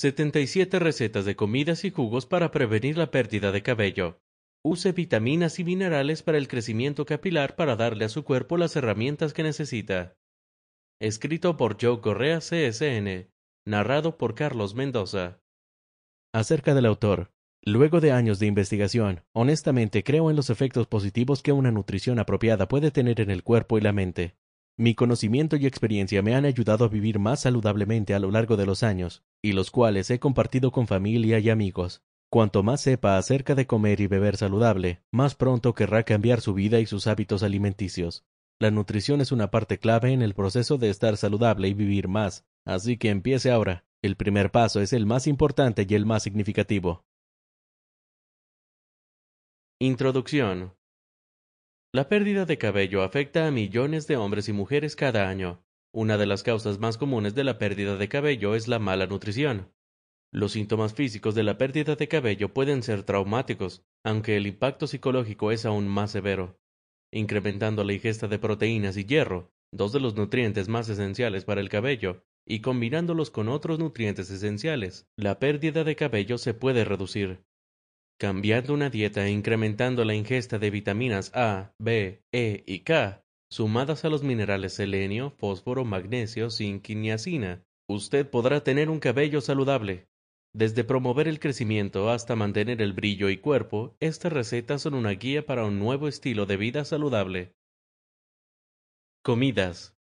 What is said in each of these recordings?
77 recetas de comidas y jugos para prevenir la pérdida de cabello. Use vitaminas y minerales para el crecimiento capilar para darle a su cuerpo las herramientas que necesita. Escrito por Joe Correa CSN. Narrado por Carlos Mendoza. Acerca del autor. Luego de años de investigación, honestamente creo en los efectos positivos que una nutrición apropiada puede tener en el cuerpo y la mente. Mi conocimiento y experiencia me han ayudado a vivir más saludablemente a lo largo de los años, y los cuales he compartido con familia y amigos. Cuanto más sepa acerca de comer y beber saludable, más pronto querrá cambiar su vida y sus hábitos alimenticios. La nutrición es una parte clave en el proceso de estar saludable y vivir más, así que empiece ahora. El primer paso es el más importante y el más significativo. Introducción. La pérdida de cabello afecta a millones de hombres y mujeres cada año, una de las causas más comunes de la pérdida de cabello es la mala nutrición. Los síntomas físicos de la pérdida de cabello pueden ser traumáticos, aunque el impacto psicológico es aún más severo. Incrementando la ingesta de proteínas y hierro, dos de los nutrientes más esenciales para el cabello, y combinándolos con otros nutrientes esenciales, la pérdida de cabello se puede reducir. Cambiando una dieta e incrementando la ingesta de vitaminas A, B, E y K, Sumadas a los minerales selenio, fósforo, magnesio, zinc y niacina, usted podrá tener un cabello saludable. Desde promover el crecimiento hasta mantener el brillo y cuerpo, estas recetas son una guía para un nuevo estilo de vida saludable. Comidas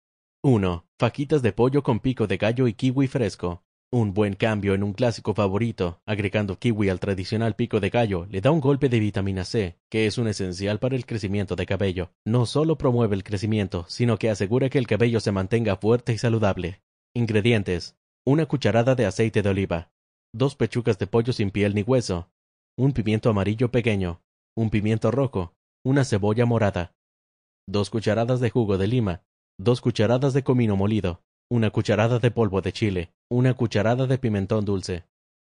1. Faquitas de pollo con pico de gallo y kiwi fresco. Un buen cambio en un clásico favorito, agregando kiwi al tradicional pico de gallo, le da un golpe de vitamina C, que es un esencial para el crecimiento de cabello. No solo promueve el crecimiento, sino que asegura que el cabello se mantenga fuerte y saludable. Ingredientes. Una cucharada de aceite de oliva. Dos pechugas de pollo sin piel ni hueso. Un pimiento amarillo pequeño. Un pimiento rojo. Una cebolla morada. Dos cucharadas de jugo de lima. Dos cucharadas de comino molido una cucharada de polvo de chile, una cucharada de pimentón dulce,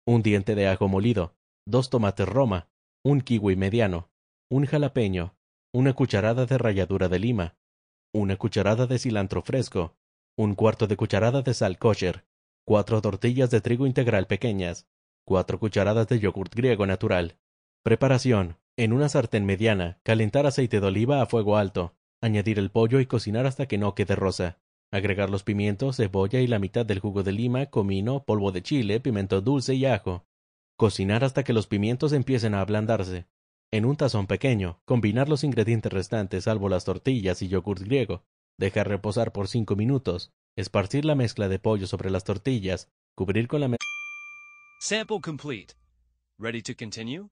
un diente de ajo molido, dos tomates roma, un kiwi mediano, un jalapeño, una cucharada de ralladura de lima, una cucharada de cilantro fresco, un cuarto de cucharada de sal kosher, cuatro tortillas de trigo integral pequeñas, cuatro cucharadas de yogurt griego natural. Preparación. En una sartén mediana, calentar aceite de oliva a fuego alto, añadir el pollo y cocinar hasta que no quede rosa. Agregar los pimientos, cebolla y la mitad del jugo de lima, comino, polvo de chile, pimiento dulce y ajo. Cocinar hasta que los pimientos empiecen a ablandarse. En un tazón pequeño, combinar los ingredientes restantes salvo las tortillas y yogur griego. Dejar reposar por cinco minutos. Esparcir la mezcla de pollo sobre las tortillas. Cubrir con la mezcla. Sample complete. Ready to continue?